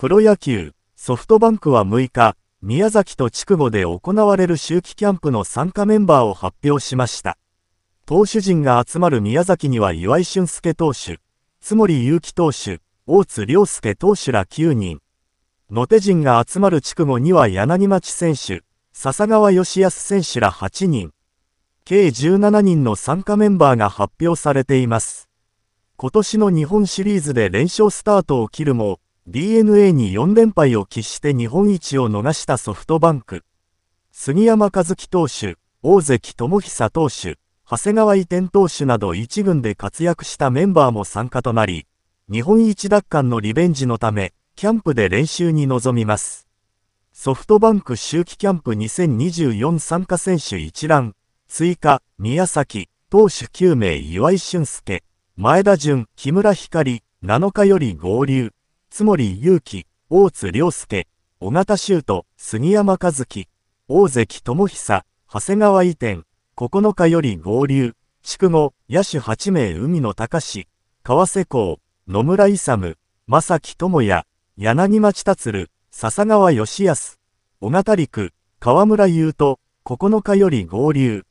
プロ野球、ソフトバンクは6日、宮崎と筑後で行われる秋季キャンプの参加メンバーを発表しました。投手陣が集まる宮崎には岩井俊介投手、津森祐希投手、大津良介投手ら9人。野手陣が集まる筑後には柳町選手、笹川義康選手ら8人。計17人の参加メンバーが発表されています。今年の日本シリーズで連勝スタートを切るも、DNA に4連敗を喫して日本一を逃したソフトバンク。杉山和樹投手、大関智久投手、長谷川移転投手など1軍で活躍したメンバーも参加となり、日本一奪還のリベンジのため、キャンプで練習に臨みます。ソフトバンク秋季キャンプ2024参加選手一覧、追加、宮崎、投手9名岩井俊介、前田潤木村光、7日より合流。津森勇気、大津良介、尾形修斗、杉山和樹、大関智久、長谷川移転、9日より合流、筑後、野手8名海野隆、川瀬港、野村勇、正木智也、柳町達る、笹川義康、小型陸、河村優斗、9日より合流。